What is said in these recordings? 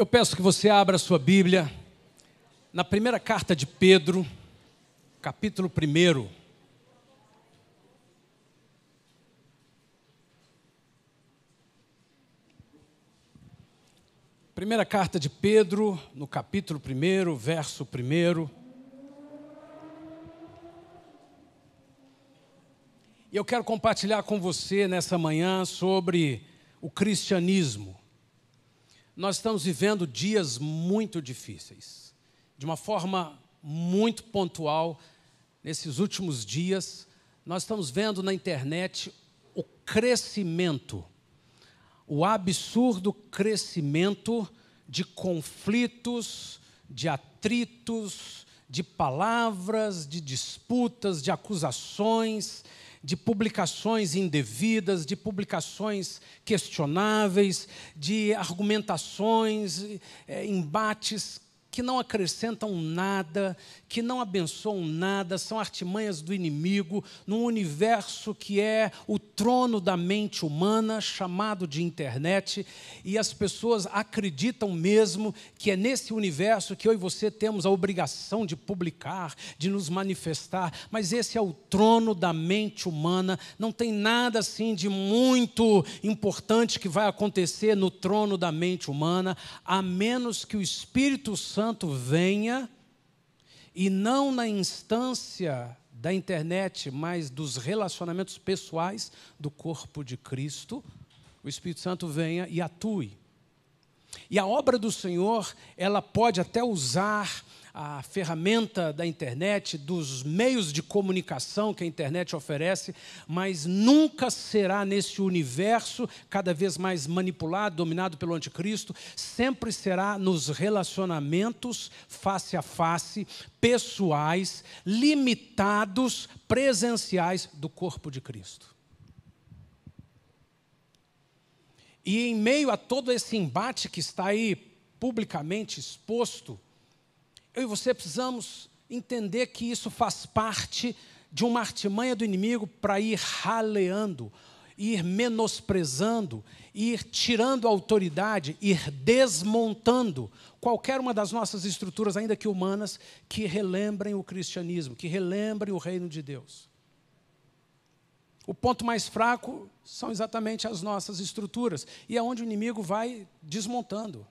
Eu peço que você abra a sua Bíblia na primeira carta de Pedro, capítulo 1. Primeira carta de Pedro, no capítulo 1, verso 1. E eu quero compartilhar com você nessa manhã sobre o cristianismo nós estamos vivendo dias muito difíceis. De uma forma muito pontual, nesses últimos dias, nós estamos vendo na internet o crescimento, o absurdo crescimento de conflitos, de atritos, de palavras, de disputas, de acusações, de publicações indevidas, de publicações questionáveis, de argumentações, é, embates que não acrescentam nada, que não abençoam nada, são artimanhas do inimigo, num universo que é o trono da mente humana, chamado de internet, e as pessoas acreditam mesmo que é nesse universo que eu e você temos a obrigação de publicar, de nos manifestar, mas esse é o trono da mente humana, não tem nada assim de muito importante que vai acontecer no trono da mente humana, a menos que o Espírito Santo venha e não na instância da internet, mas dos relacionamentos pessoais do corpo de Cristo, o Espírito Santo venha e atue. E a obra do Senhor, ela pode até usar a ferramenta da internet, dos meios de comunicação que a internet oferece, mas nunca será nesse universo cada vez mais manipulado, dominado pelo anticristo, sempre será nos relacionamentos face a face, pessoais, limitados, presenciais do corpo de Cristo. E em meio a todo esse embate que está aí publicamente exposto, eu e você precisamos entender que isso faz parte de uma artimanha do inimigo para ir raleando, ir menosprezando, ir tirando a autoridade, ir desmontando qualquer uma das nossas estruturas, ainda que humanas, que relembrem o cristianismo, que relembrem o reino de Deus. O ponto mais fraco são exatamente as nossas estruturas, e é onde o inimigo vai desmontando.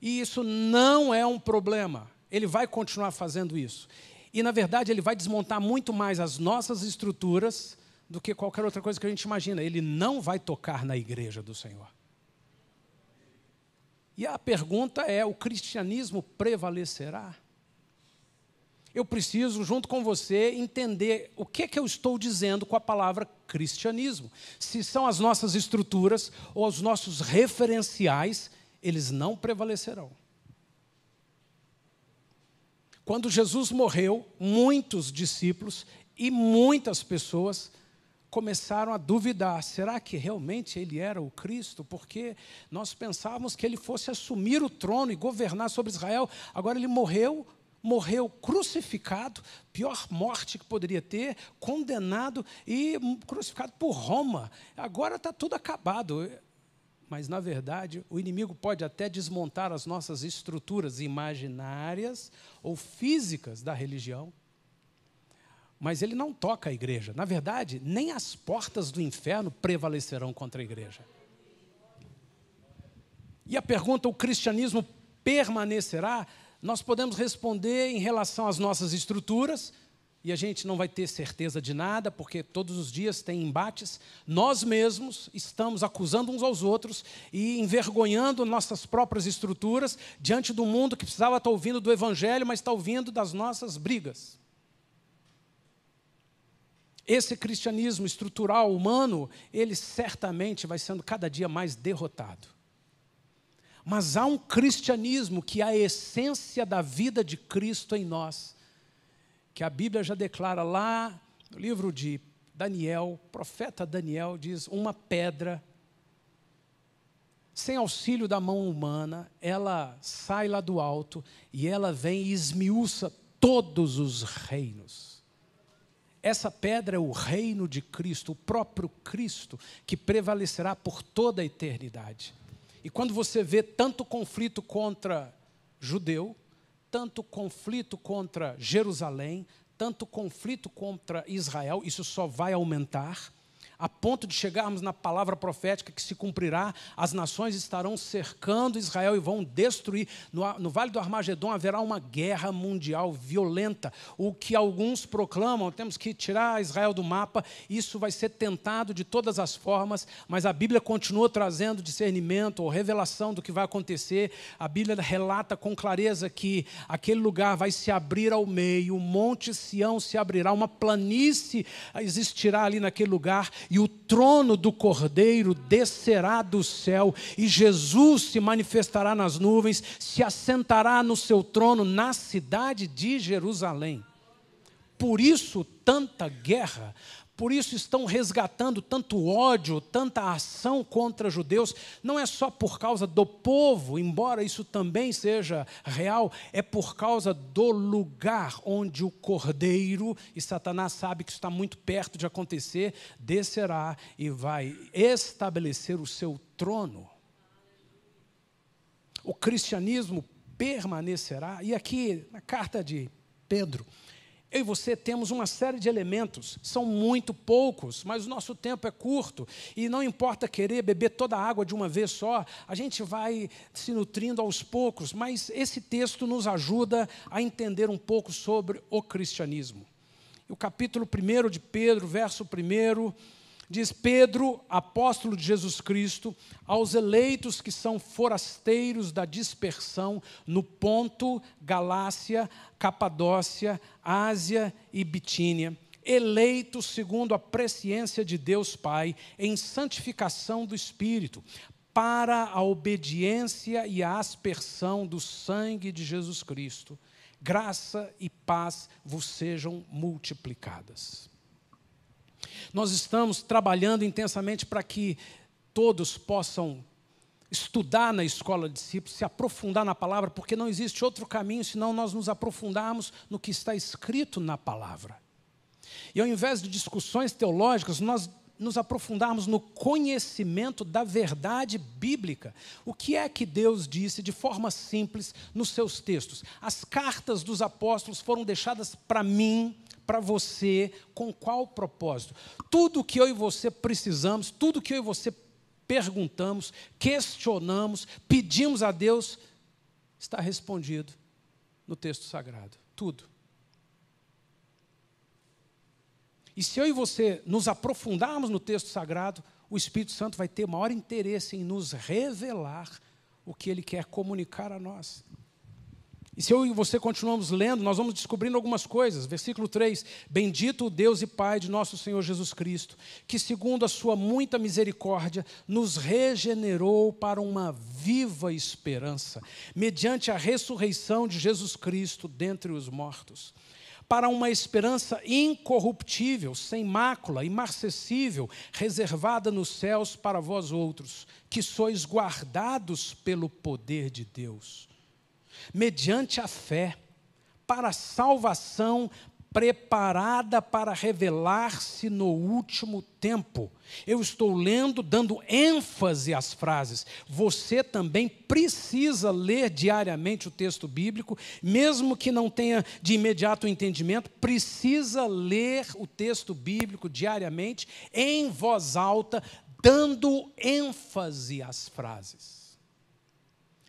E isso não é um problema. Ele vai continuar fazendo isso. E, na verdade, ele vai desmontar muito mais as nossas estruturas do que qualquer outra coisa que a gente imagina. Ele não vai tocar na igreja do Senhor. E a pergunta é: o cristianismo prevalecerá? Eu preciso, junto com você, entender o que é que eu estou dizendo com a palavra cristianismo. Se são as nossas estruturas ou os nossos referenciais eles não prevalecerão. Quando Jesus morreu, muitos discípulos e muitas pessoas começaram a duvidar: será que realmente ele era o Cristo? Porque nós pensávamos que ele fosse assumir o trono e governar sobre Israel. Agora ele morreu, morreu crucificado, pior morte que poderia ter, condenado e crucificado por Roma. Agora está tudo acabado mas na verdade o inimigo pode até desmontar as nossas estruturas imaginárias ou físicas da religião. Mas ele não toca a igreja. Na verdade, nem as portas do inferno prevalecerão contra a igreja. E a pergunta: o cristianismo permanecerá? Nós podemos responder em relação às nossas estruturas, e a gente não vai ter certeza de nada, porque todos os dias tem embates, nós mesmos estamos acusando uns aos outros e envergonhando nossas próprias estruturas diante do mundo que precisava estar ouvindo do Evangelho, mas está ouvindo das nossas brigas. Esse cristianismo estrutural humano, ele certamente vai sendo cada dia mais derrotado. Mas há um cristianismo que é a essência da vida de Cristo em nós que a Bíblia já declara lá no livro de Daniel, profeta Daniel diz: uma pedra, sem auxílio da mão humana, ela sai lá do alto e ela vem e esmiuça todos os reinos. Essa pedra é o reino de Cristo, o próprio Cristo, que prevalecerá por toda a eternidade. E quando você vê tanto conflito contra judeu, tanto conflito contra Jerusalém, tanto conflito contra Israel, isso só vai aumentar a ponto de chegarmos na palavra profética que se cumprirá, as nações estarão cercando Israel e vão destruir. No, no Vale do Armagedon haverá uma guerra mundial violenta. O que alguns proclamam, temos que tirar Israel do mapa, isso vai ser tentado de todas as formas, mas a Bíblia continua trazendo discernimento ou revelação do que vai acontecer. A Bíblia relata com clareza que aquele lugar vai se abrir ao meio, o Monte Sião se abrirá, uma planície existirá ali naquele lugar e o trono do Cordeiro descerá do céu, e Jesus se manifestará nas nuvens, se assentará no seu trono na cidade de Jerusalém. Por isso, tanta guerra, por isso estão resgatando tanto ódio, tanta ação contra judeus, não é só por causa do povo, embora isso também seja real, é por causa do lugar onde o cordeiro, e Satanás sabe que está muito perto de acontecer, descerá e vai estabelecer o seu trono. O cristianismo permanecerá, e aqui na carta de Pedro, eu e você temos uma série de elementos, são muito poucos, mas o nosso tempo é curto e não importa querer beber toda a água de uma vez só, a gente vai se nutrindo aos poucos, mas esse texto nos ajuda a entender um pouco sobre o cristianismo. O capítulo 1 de Pedro, verso 1 diz Pedro, apóstolo de Jesus Cristo, aos eleitos que são forasteiros da dispersão no Ponto, Galácia, Capadócia, Ásia e Bitínia, eleitos segundo a presciência de Deus Pai, em santificação do Espírito, para a obediência e a aspersão do sangue de Jesus Cristo. Graça e paz vos sejam multiplicadas. Nós estamos trabalhando intensamente para que todos possam estudar na escola de discípulos, se aprofundar na palavra, porque não existe outro caminho senão nós nos aprofundarmos no que está escrito na palavra. E ao invés de discussões teológicas, nós nos aprofundarmos no conhecimento da verdade bíblica. O que é que Deus disse de forma simples nos seus textos? As cartas dos apóstolos foram deixadas para mim para você, com qual propósito? Tudo que eu e você precisamos, tudo que eu e você perguntamos, questionamos, pedimos a Deus, está respondido no texto sagrado. Tudo. E se eu e você nos aprofundarmos no texto sagrado, o Espírito Santo vai ter maior interesse em nos revelar o que ele quer comunicar a nós. E se eu e você continuamos lendo, nós vamos descobrindo algumas coisas. Versículo 3: Bendito o Deus e Pai de nosso Senhor Jesus Cristo, que, segundo a Sua muita misericórdia, nos regenerou para uma viva esperança, mediante a ressurreição de Jesus Cristo dentre os mortos para uma esperança incorruptível, sem mácula, imarcessível, reservada nos céus para vós outros, que sois guardados pelo poder de Deus, mediante a fé, para a salvação preparada para revelar-se no último tempo. Eu estou lendo, dando ênfase às frases. Você também precisa ler diariamente o texto bíblico, mesmo que não tenha de imediato entendimento, precisa ler o texto bíblico diariamente, em voz alta, dando ênfase às frases.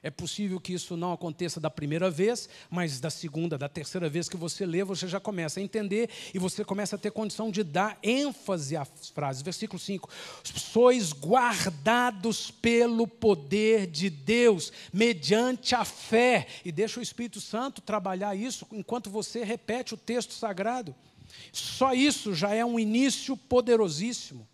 É possível que isso não aconteça da primeira vez, mas da segunda, da terceira vez que você lê, você já começa a entender e você começa a ter condição de dar ênfase às frases. Versículo 5: Sois guardados pelo poder de Deus, mediante a fé. E deixa o Espírito Santo trabalhar isso enquanto você repete o texto sagrado. Só isso já é um início poderosíssimo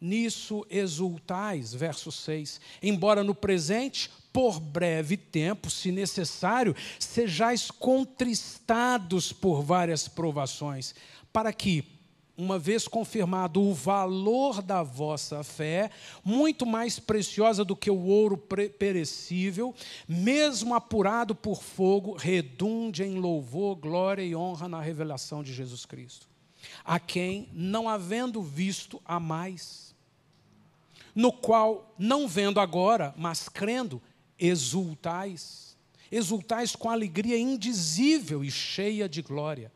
nisso exultais, verso 6. Embora no presente por breve tempo, se necessário, sejais contristados por várias provações, para que, uma vez confirmado o valor da vossa fé, muito mais preciosa do que o ouro perecível, mesmo apurado por fogo, redunde em louvor, glória e honra na revelação de Jesus Cristo, a quem, não havendo visto a mais, no qual, não vendo agora, mas crendo, exultais, exultais com alegria indizível e cheia de glória,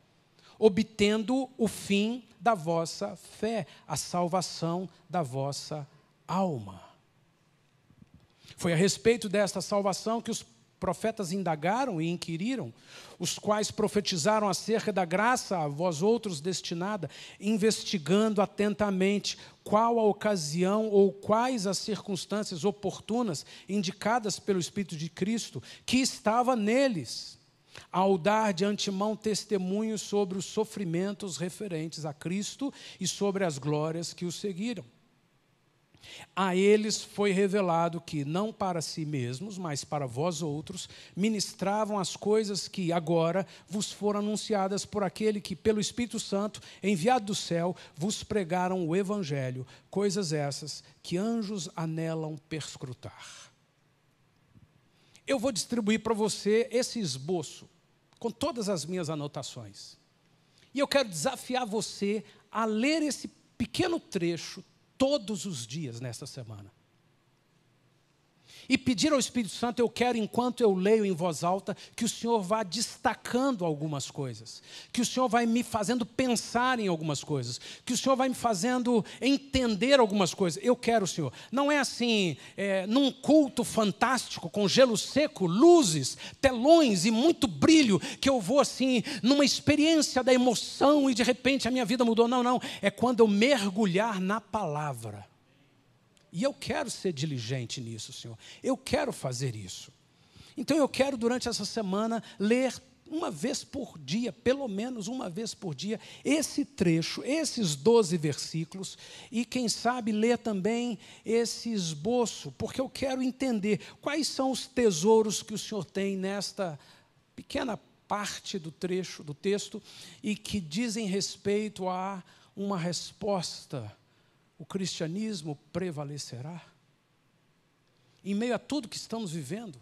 obtendo o fim da vossa fé, a salvação da vossa alma. Foi a respeito desta salvação que os profetas indagaram e inquiriram, os quais profetizaram acerca da graça a vós outros destinada, investigando atentamente qual a ocasião ou quais as circunstâncias oportunas indicadas pelo Espírito de Cristo que estava neles, ao dar de antemão testemunho sobre os sofrimentos referentes a Cristo e sobre as glórias que o seguiram a eles foi revelado que, não para si mesmos, mas para vós outros, ministravam as coisas que agora vos foram anunciadas por aquele que, pelo Espírito Santo, enviado do céu, vos pregaram o Evangelho, coisas essas que anjos anelam perscrutar. Eu vou distribuir para você esse esboço, com todas as minhas anotações. E eu quero desafiar você a ler esse pequeno trecho todos os dias nesta semana e pedir ao Espírito Santo, eu quero, enquanto eu leio em voz alta, que o Senhor vá destacando algumas coisas, que o Senhor vai me fazendo pensar em algumas coisas, que o Senhor vai me fazendo entender algumas coisas. Eu quero, Senhor. Não é assim, é, num culto fantástico, com gelo seco, luzes, telões e muito brilho, que eu vou assim, numa experiência da emoção e de repente a minha vida mudou. Não, não. É quando eu mergulhar na palavra e eu quero ser diligente nisso, Senhor. Eu quero fazer isso. Então eu quero, durante essa semana, ler uma vez por dia, pelo menos uma vez por dia, esse trecho, esses 12 versículos, e quem sabe ler também esse esboço, porque eu quero entender quais são os tesouros que o Senhor tem nesta pequena parte do trecho do texto e que dizem respeito a uma resposta o cristianismo prevalecerá? Em meio a tudo que estamos vivendo,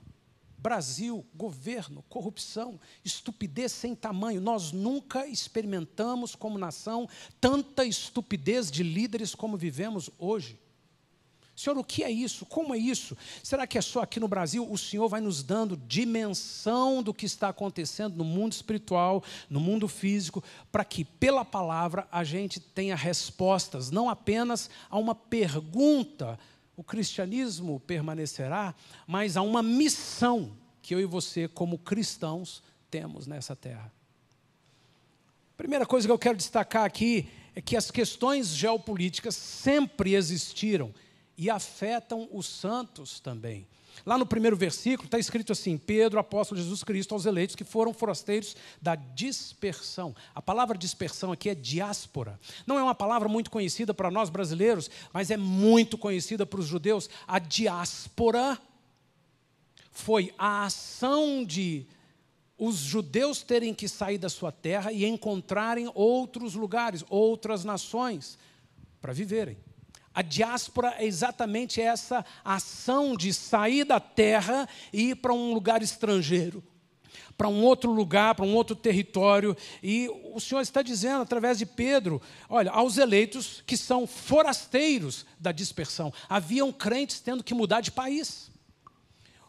Brasil, governo, corrupção, estupidez sem tamanho, nós nunca experimentamos como nação tanta estupidez de líderes como vivemos hoje. Senhor, o que é isso? Como é isso? Será que é só aqui no Brasil? O Senhor vai nos dando dimensão do que está acontecendo no mundo espiritual, no mundo físico, para que pela palavra a gente tenha respostas, não apenas a uma pergunta, o cristianismo permanecerá, mas a uma missão que eu e você, como cristãos, temos nessa terra. Primeira coisa que eu quero destacar aqui é que as questões geopolíticas sempre existiram e afetam os santos também. Lá no primeiro versículo está escrito assim: Pedro, apóstolo de Jesus Cristo, aos eleitos que foram forasteiros da dispersão. A palavra dispersão aqui é diáspora. Não é uma palavra muito conhecida para nós brasileiros, mas é muito conhecida para os judeus. A diáspora foi a ação de os judeus terem que sair da sua terra e encontrarem outros lugares, outras nações para viverem. A diáspora é exatamente essa ação de sair da terra e ir para um lugar estrangeiro, para um outro lugar, para um outro território. E o Senhor está dizendo, através de Pedro, olha, aos eleitos que são forasteiros da dispersão. Haviam crentes tendo que mudar de país.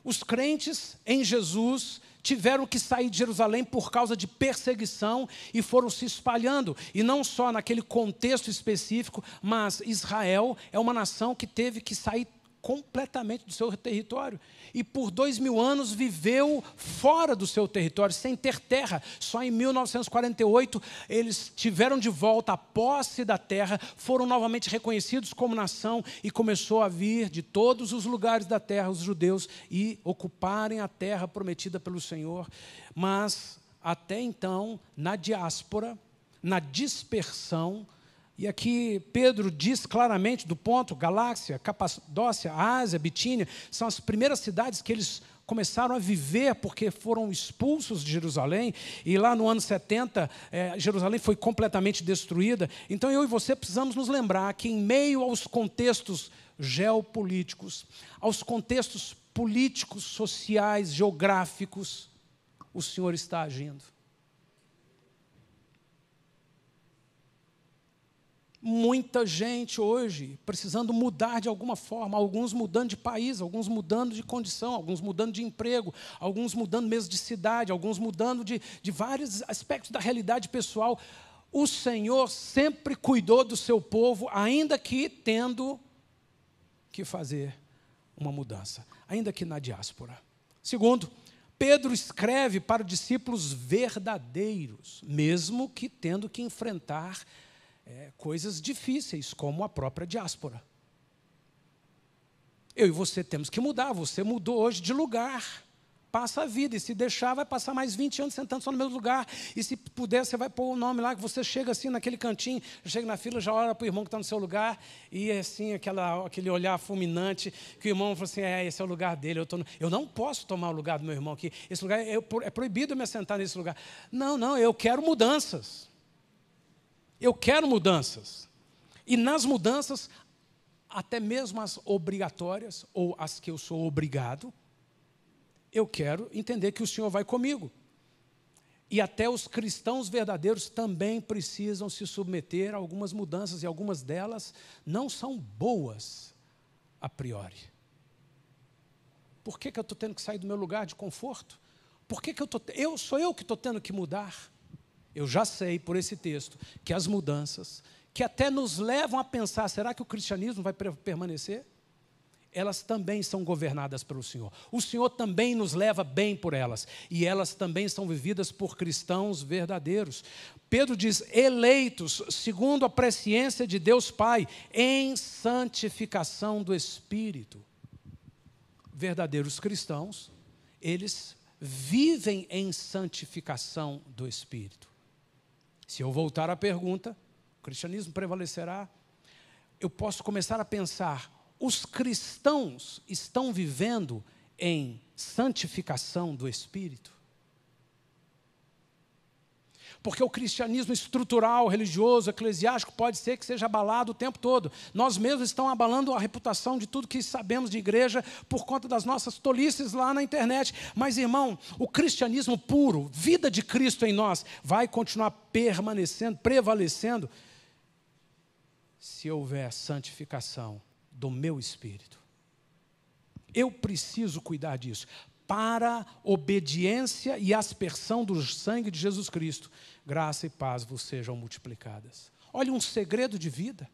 Os crentes em Jesus tiveram que sair de Jerusalém por causa de perseguição e foram se espalhando. E não só naquele contexto específico, mas Israel é uma nação que teve que sair completamente do seu território. E por dois mil anos viveu fora do seu território, sem ter terra. Só em 1948 eles tiveram de volta a posse da terra, foram novamente reconhecidos como nação e começou a vir de todos os lugares da terra os judeus e ocuparem a terra prometida pelo Senhor. Mas até então, na diáspora, na dispersão, e aqui Pedro diz claramente do ponto, Galáxia, Capadócia, Ásia, Bitínia, são as primeiras cidades que eles começaram a viver porque foram expulsos de Jerusalém e lá no ano 70 eh, Jerusalém foi completamente destruída. Então eu e você precisamos nos lembrar que em meio aos contextos geopolíticos, aos contextos políticos, sociais, geográficos, o Senhor está agindo. muita gente hoje precisando mudar de alguma forma, alguns mudando de país, alguns mudando de condição, alguns mudando de emprego, alguns mudando mesmo de cidade, alguns mudando de, de vários aspectos da realidade pessoal. O Senhor sempre cuidou do seu povo, ainda que tendo que fazer uma mudança, ainda que na diáspora. Segundo, Pedro escreve para discípulos verdadeiros, mesmo que tendo que enfrentar é, coisas difíceis, como a própria diáspora. Eu e você temos que mudar. Você mudou hoje de lugar. Passa a vida, e se deixar, vai passar mais 20 anos sentando só no mesmo lugar. E se puder, você vai pôr o nome lá, que você chega assim naquele cantinho, chega na fila, já olha para o irmão que está no seu lugar, e é assim, aquela, aquele olhar fulminante, que o irmão fala assim: é, esse é o lugar dele, eu, tô no... eu não posso tomar o lugar do meu irmão aqui. Esse lugar é, é, é proibido me sentar nesse lugar. Não, não, eu quero mudanças. Eu quero mudanças. E nas mudanças, até mesmo as obrigatórias ou as que eu sou obrigado, eu quero entender que o Senhor vai comigo. E até os cristãos verdadeiros também precisam se submeter a algumas mudanças, e algumas delas não são boas a priori. Por que, que eu estou tendo que sair do meu lugar de conforto? Por que, que eu estou. Eu, sou eu que estou tendo que mudar? Eu já sei por esse texto que as mudanças, que até nos levam a pensar: será que o cristianismo vai permanecer? Elas também são governadas pelo Senhor. O Senhor também nos leva bem por elas. E elas também são vividas por cristãos verdadeiros. Pedro diz: eleitos, segundo a presciência de Deus Pai, em santificação do Espírito. Verdadeiros cristãos, eles vivem em santificação do Espírito. Se eu voltar à pergunta, o cristianismo prevalecerá? Eu posso começar a pensar: os cristãos estão vivendo em santificação do espírito? porque o cristianismo estrutural, religioso, eclesiástico pode ser que seja abalado o tempo todo. Nós mesmos estamos abalando a reputação de tudo que sabemos de igreja por conta das nossas tolices lá na internet. Mas, irmão, o cristianismo puro, vida de Cristo em nós, vai continuar permanecendo, prevalecendo, se houver santificação do meu espírito. Eu preciso cuidar disso para obediência e aspersão do sangue de Jesus Cristo. Graça e paz vos sejam multiplicadas. Olha um segredo de vida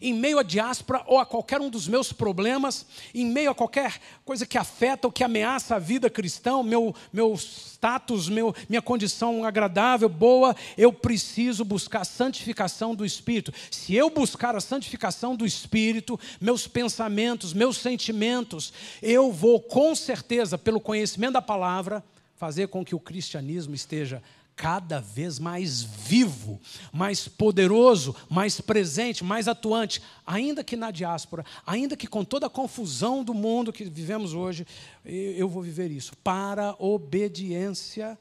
em meio à diáspora ou a qualquer um dos meus problemas, em meio a qualquer coisa que afeta ou que ameaça a vida cristã, meu, meu status, meu, minha condição agradável, boa, eu preciso buscar a santificação do Espírito. Se eu buscar a santificação do Espírito, meus pensamentos, meus sentimentos, eu vou com certeza, pelo conhecimento da palavra, fazer com que o cristianismo esteja cada vez mais vivo, mais poderoso, mais presente, mais atuante, ainda que na diáspora, ainda que com toda a confusão do mundo que vivemos hoje, eu vou viver isso para obediência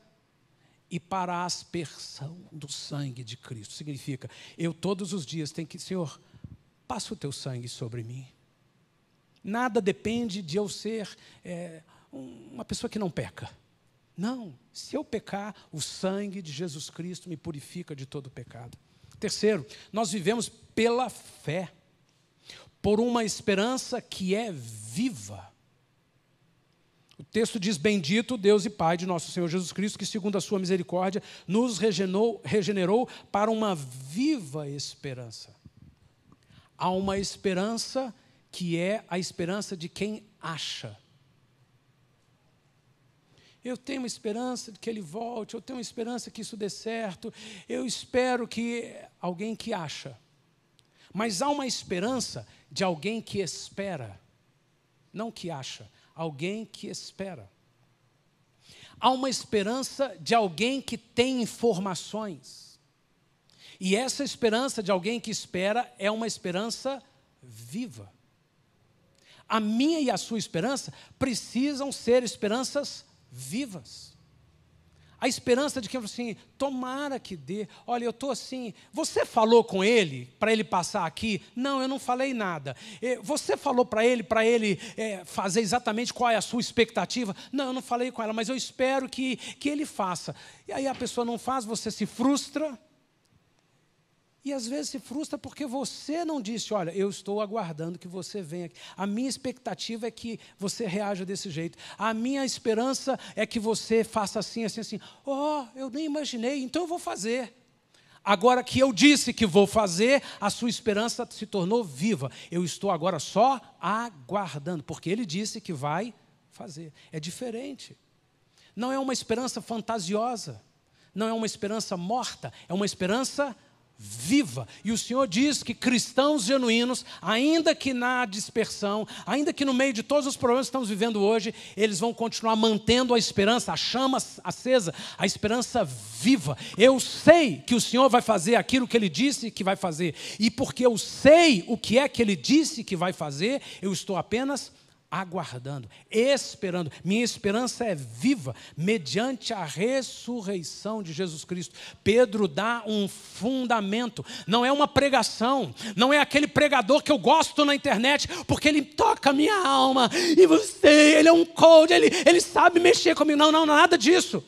e para a aspersão do sangue de Cristo. Significa, eu todos os dias tenho que, Senhor, passa o teu sangue sobre mim. Nada depende de eu ser é, uma pessoa que não peca não, se eu pecar, o sangue de Jesus Cristo me purifica de todo pecado. Terceiro, nós vivemos pela fé, por uma esperança que é viva. O texto diz: Bendito Deus e Pai de nosso Senhor Jesus Cristo, que, segundo a Sua misericórdia, nos regenerou, regenerou para uma viva esperança. Há uma esperança que é a esperança de quem acha eu tenho uma esperança de que ele volte, eu tenho uma esperança que isso dê certo. Eu espero que alguém que acha. Mas há uma esperança de alguém que espera, não que acha, alguém que espera. Há uma esperança de alguém que tem informações. E essa esperança de alguém que espera é uma esperança viva. A minha e a sua esperança precisam ser esperanças vivas. A esperança de que assim, tomara que dê. Olha, eu estou assim. Você falou com ele para ele passar aqui? Não, eu não falei nada. Eh, você falou para ele para ele é, fazer exatamente qual é a sua expectativa? Não, eu não falei com ela, mas eu espero que, que ele faça. E aí a pessoa não faz, você se frustra. E às vezes se frustra porque você não disse: Olha, eu estou aguardando que você venha aqui. A minha expectativa é que você reaja desse jeito. A minha esperança é que você faça assim, assim, assim. Oh, eu nem imaginei, então eu vou fazer. Agora que eu disse que vou fazer, a sua esperança se tornou viva. Eu estou agora só aguardando, porque ele disse que vai fazer. É diferente. Não é uma esperança fantasiosa, não é uma esperança morta, é uma esperança viva viva. E o Senhor diz que cristãos genuínos, ainda que na dispersão, ainda que no meio de todos os problemas que estamos vivendo hoje, eles vão continuar mantendo a esperança, a chama acesa, a esperança viva. Eu sei que o Senhor vai fazer aquilo que ele disse que vai fazer. E porque eu sei o que é que ele disse que vai fazer, eu estou apenas aguardando, esperando. Minha esperança é viva mediante a ressurreição de Jesus Cristo. Pedro dá um fundamento, não é uma pregação, não é aquele pregador que eu gosto na internet, porque ele toca minha alma. E você, ele é um cold? ele, ele sabe mexer comigo. Não, não, nada disso.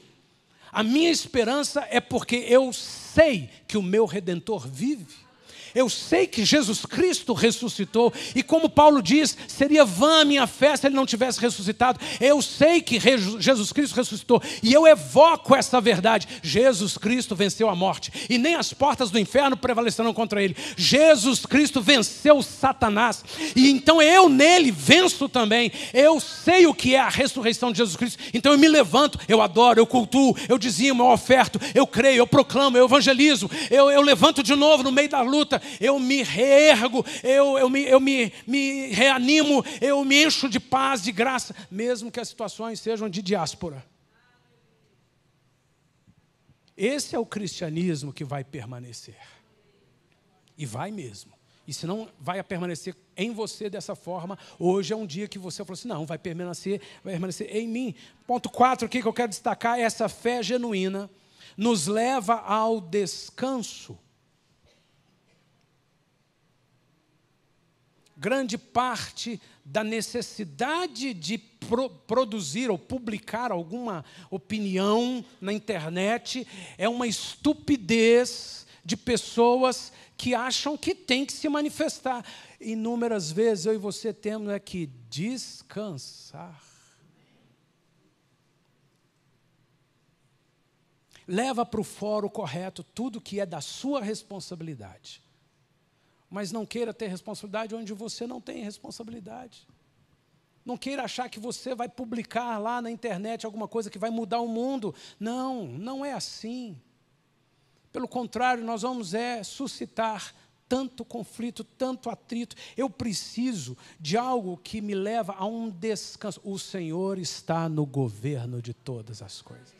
A minha esperança é porque eu sei que o meu redentor vive. Eu sei que Jesus Cristo ressuscitou, e como Paulo diz, seria vã a minha fé se ele não tivesse ressuscitado. Eu sei que Jesus Cristo ressuscitou, e eu evoco essa verdade. Jesus Cristo venceu a morte, e nem as portas do inferno prevalecerão contra ele. Jesus Cristo venceu Satanás, e então eu nele venço também. Eu sei o que é a ressurreição de Jesus Cristo, então eu me levanto, eu adoro, eu cultuo, eu dizimo, eu oferto, eu creio, eu proclamo, eu evangelizo, eu, eu levanto de novo no meio da luta, eu me reergo, eu, eu, me, eu me, me reanimo, eu me encho de paz, de graça, mesmo que as situações sejam de diáspora. Esse é o cristianismo que vai permanecer. E vai mesmo. E se não vai permanecer em você dessa forma, hoje é um dia que você falou assim: não, vai permanecer, vai permanecer em mim. Ponto 4 aqui que eu quero destacar: essa fé genuína nos leva ao descanso grande parte da necessidade de pro produzir ou publicar alguma opinião na internet é uma estupidez de pessoas que acham que tem que se manifestar. Inúmeras vezes eu e você temos é que descansar. Leva para o fórum correto tudo que é da sua responsabilidade. Mas não queira ter responsabilidade onde você não tem responsabilidade. Não queira achar que você vai publicar lá na internet alguma coisa que vai mudar o mundo. Não, não é assim. Pelo contrário, nós vamos é suscitar tanto conflito, tanto atrito. Eu preciso de algo que me leva a um descanso. O Senhor está no governo de todas as coisas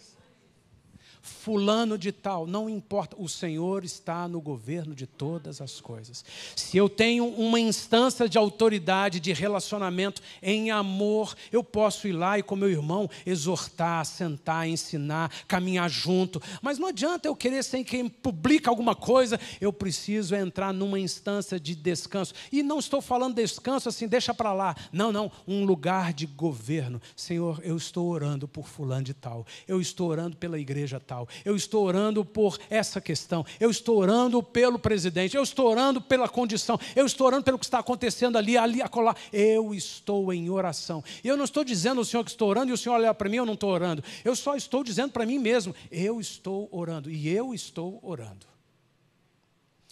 fulano de tal, não importa, o Senhor está no governo de todas as coisas. Se eu tenho uma instância de autoridade, de relacionamento em amor, eu posso ir lá e com meu irmão exortar, sentar, ensinar, caminhar junto. Mas não adianta eu querer sem quem publica alguma coisa, eu preciso entrar numa instância de descanso. E não estou falando descanso assim, deixa para lá. Não, não, um lugar de governo. Senhor, eu estou orando por fulano de tal. Eu estou orando pela igreja tal eu estou orando por essa questão, eu estou orando pelo presidente, eu estou orando pela condição, eu estou orando pelo que está acontecendo ali, ali, acolá. Eu estou em oração. E eu não estou dizendo ao Senhor que estou orando e o Senhor olha para mim, eu não estou orando. Eu só estou dizendo para mim mesmo, eu estou orando e eu estou orando.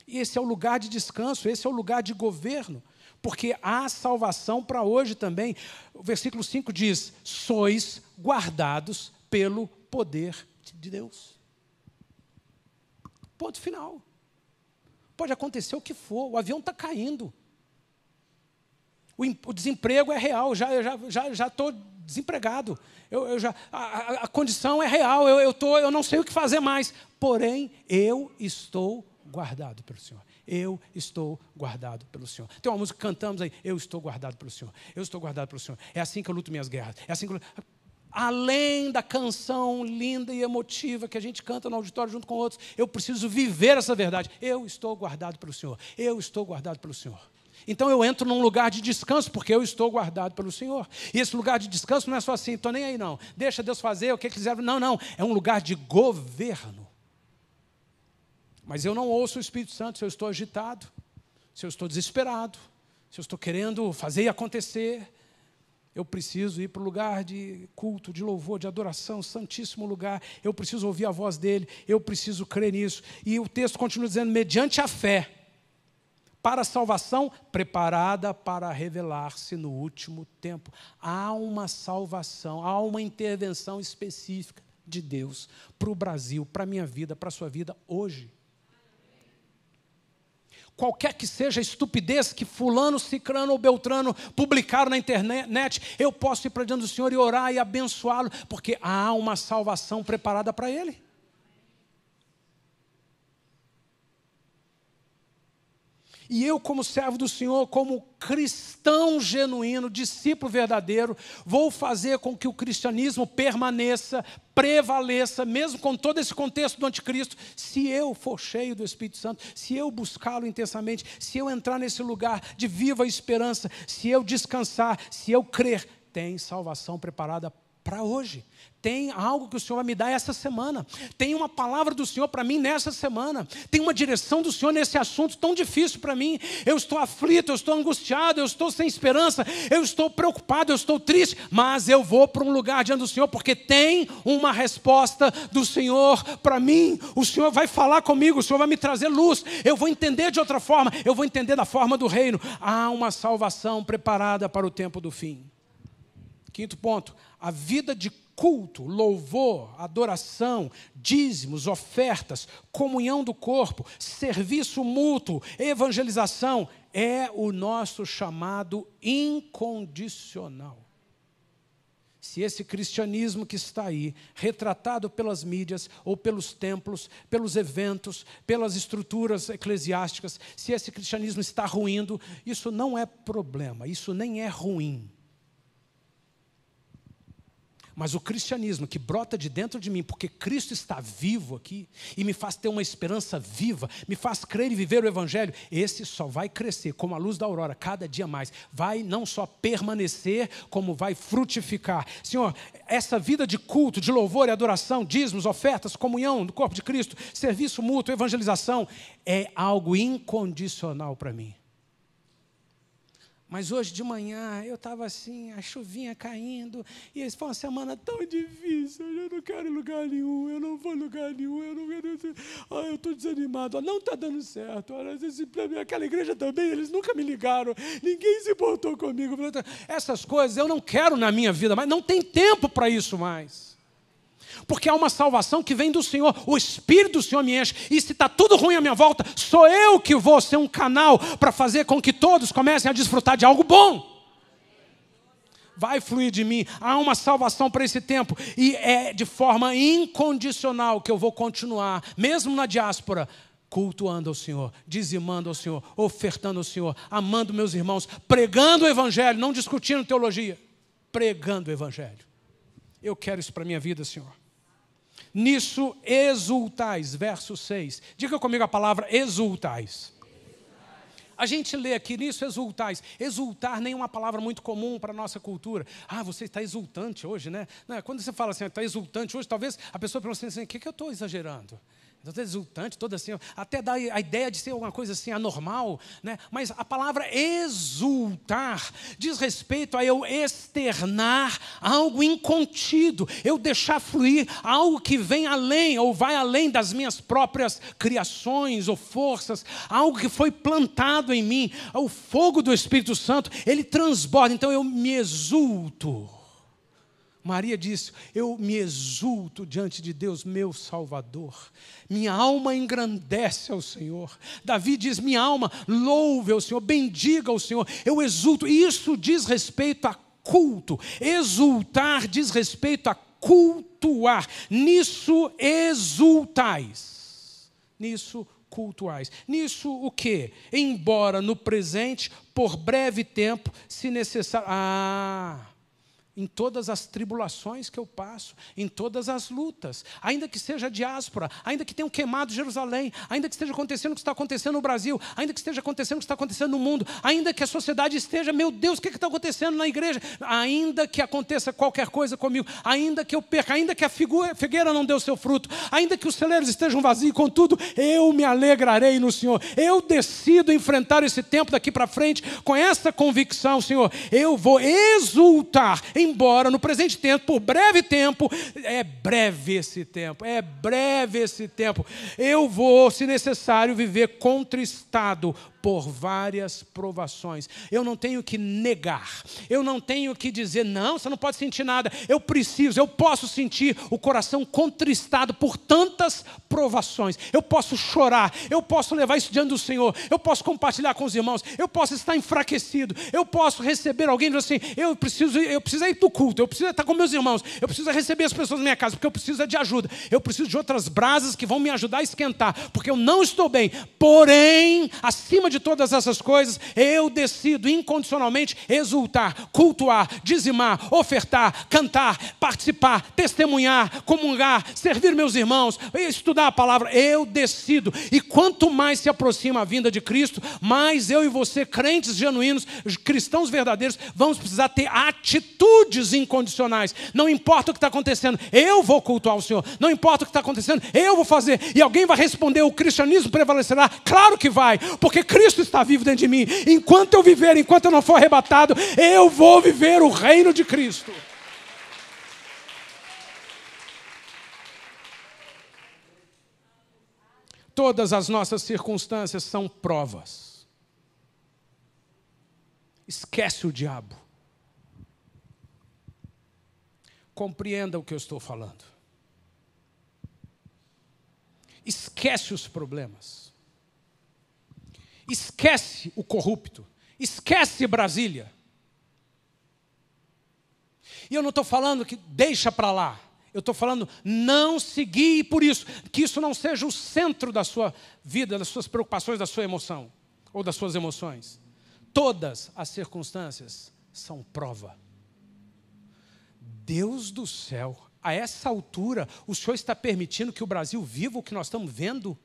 E esse é o lugar de descanso, esse é o lugar de governo, porque há salvação para hoje também. O versículo 5 diz: sois guardados pelo poder de Deus. Ponto final. Pode acontecer o que for, o avião está caindo. O, o, desemprego é real, já estou já, já, já desempregado. Eu, eu já, a, a, condição é real, eu, eu, tô, eu não sei o que fazer mais. Porém, eu estou guardado pelo Senhor. Eu estou guardado pelo Senhor. Tem uma música que cantamos aí, eu estou guardado pelo Senhor. Eu estou guardado pelo Senhor. É assim que eu luto minhas guerras. É assim que eu além da canção linda e emotiva que a gente canta no auditório junto com outros, eu preciso viver essa verdade. Eu estou guardado pelo Senhor. Eu estou guardado pelo Senhor. Então eu entro num lugar de descanso, porque eu estou guardado pelo Senhor. E esse lugar de descanso não é só assim, estou nem aí não. Deixa Deus fazer o que quiser. Não, não. É um lugar de governo. Mas eu não ouço o Espírito Santo se eu estou agitado, se eu estou desesperado, se eu estou querendo fazer acontecer, eu preciso ir para o lugar de culto, de louvor, de adoração, santíssimo lugar. Eu preciso ouvir a voz dele. Eu preciso crer nisso. E o texto continua dizendo: mediante a fé, para a salvação preparada para revelar-se no último tempo. Há uma salvação, há uma intervenção específica de Deus para o Brasil, para a minha vida, para a sua vida hoje qualquer que seja a estupidez que fulano, cicrano ou beltrano publicaram na internet, eu posso ir para diante do Senhor e orar e abençoá-lo, porque há uma salvação preparada para ele. E eu, como servo do Senhor, como cristão genuíno, discípulo verdadeiro, vou fazer com que o cristianismo permaneça, prevaleça, mesmo com todo esse contexto do anticristo, se eu for cheio do Espírito Santo, se eu buscá-lo intensamente, se eu entrar nesse lugar de viva esperança, se eu descansar, se eu crer, tem salvação preparada para hoje, tem algo que o Senhor vai me dar essa semana, tem uma palavra do Senhor para mim nessa semana, tem uma direção do Senhor nesse assunto tão difícil para mim. Eu estou aflito, eu estou angustiado, eu estou sem esperança, eu estou preocupado, eu estou triste, mas eu vou para um lugar diante do Senhor porque tem uma resposta do Senhor para mim. O Senhor vai falar comigo, o Senhor vai me trazer luz, eu vou entender de outra forma, eu vou entender da forma do reino. Há uma salvação preparada para o tempo do fim. Quinto ponto, a vida de culto, louvor, adoração, dízimos, ofertas, comunhão do corpo, serviço mútuo, evangelização, é o nosso chamado incondicional. Se esse cristianismo que está aí, retratado pelas mídias, ou pelos templos, pelos eventos, pelas estruturas eclesiásticas, se esse cristianismo está ruindo, isso não é problema, isso nem é ruim. Mas o cristianismo que brota de dentro de mim, porque Cristo está vivo aqui e me faz ter uma esperança viva, me faz crer e viver o Evangelho, esse só vai crescer como a luz da aurora, cada dia mais. Vai não só permanecer, como vai frutificar. Senhor, essa vida de culto, de louvor e adoração, dízimos, ofertas, comunhão do corpo de Cristo, serviço mútuo, evangelização, é algo incondicional para mim. Mas hoje de manhã eu estava assim, a chuvinha caindo, e isso foi uma semana é tão difícil, eu não quero lugar nenhum, eu não vou lugar nenhum, eu não quero. Assim. Ah, eu estou desanimado, ah, não está dando certo. Olha, esse, aquela igreja também, eles nunca me ligaram, ninguém se importou comigo. Essas coisas eu não quero na minha vida, mas não tem tempo para isso mais porque há uma salvação que vem do Senhor, o Espírito do Senhor me enche, e se está tudo ruim à minha volta, sou eu que vou ser um canal para fazer com que todos comecem a desfrutar de algo bom. Vai fluir de mim, há uma salvação para esse tempo, e é de forma incondicional que eu vou continuar, mesmo na diáspora, cultuando ao Senhor, dizimando ao Senhor, ofertando ao Senhor, amando meus irmãos, pregando o Evangelho, não discutindo teologia, pregando o Evangelho. Eu quero isso para a minha vida, Senhor nisso exultais. Verso 6. Diga comigo a palavra exultais. A gente lê aqui nisso exultais. Exultar nem é uma palavra muito comum para a nossa cultura. Ah, você está exultante hoje, né? quando você fala assim, está ah, exultante hoje, talvez a pessoa pense assim, o que, que eu estou exagerando? toda exultante, toda assim, até dá a ideia de ser alguma coisa assim anormal, né? mas a palavra exultar diz respeito a eu externar algo incontido, eu deixar fluir algo que vem além ou vai além das minhas próprias criações ou forças, algo que foi plantado em mim, o fogo do Espírito Santo, ele transborda, então eu me exulto. Maria disse: Eu me exulto diante de Deus, meu Salvador. Minha alma engrandece ao Senhor. Davi diz: Minha alma louve ao Senhor, bendiga ao Senhor. Eu exulto. Isso diz respeito a culto. Exultar diz respeito a cultuar. Nisso exultais. Nisso cultuais. Nisso o que? Embora no presente, por breve tempo, se necessário. Ah! em todas as tribulações que eu passo, em todas as lutas, ainda que seja diáspora, ainda que tenham queimado Jerusalém, ainda que esteja acontecendo o que está acontecendo no Brasil, ainda que esteja acontecendo o que está acontecendo no mundo, ainda que a sociedade esteja, meu Deus, o que, é que está acontecendo na igreja? Ainda que aconteça qualquer coisa comigo, ainda que eu perca, ainda que a figueira não dê o seu fruto, ainda que os celeiros estejam vazios, contudo, eu me alegrarei no Senhor, eu decido enfrentar esse tempo daqui para frente com essa convicção, Senhor, eu vou exultar em embora no presente tempo, por breve tempo. É breve esse tempo, é breve esse tempo. Eu vou, se necessário, viver contristado por várias provações. Eu não tenho que negar, eu não tenho que dizer, não, você não pode sentir nada. Eu preciso, eu posso sentir o coração contristado por tantas provações. Eu posso chorar, eu posso levar isso diante do Senhor, eu posso compartilhar com os irmãos, eu posso estar enfraquecido, eu posso receber alguém e dizer assim: eu preciso, eu preciso do o culto, eu preciso estar com meus irmãos, eu preciso receber as pessoas na minha casa, porque eu preciso de ajuda, eu preciso de outras brasas que vão me ajudar a esquentar, porque eu não estou bem. Porém, acima de todas essas coisas, eu decido incondicionalmente exultar, cultuar, dizimar, ofertar, cantar, participar, testemunhar, comungar, servir meus irmãos, estudar a palavra. Eu decido. E quanto mais se aproxima a vinda de Cristo, mais eu e você, crentes genuínos, cristãos verdadeiros, vamos precisar ter atitude atitudes incondicionais. Não importa o que está acontecendo, eu vou cultuar o Senhor. Não importa o que está acontecendo, eu vou fazer. E alguém vai responder: o cristianismo prevalecerá? Claro que vai, porque Cristo está vivo dentro de mim. Enquanto eu viver, enquanto eu não for arrebatado, eu vou viver o reino de Cristo. Todas as nossas circunstâncias são provas. Esquece o diabo. compreenda o que eu estou falando. Esquece os problemas. Esquece o corrupto. Esquece Brasília. E eu não estou falando que deixa para lá. Eu estou falando, não seguir por isso. Que isso não seja o centro da sua vida, das suas preocupações, da sua emoção. Ou das suas emoções. Todas as circunstâncias são prova Deus do céu, a essa altura, o senhor está permitindo que o Brasil viva o que nós estamos vendo?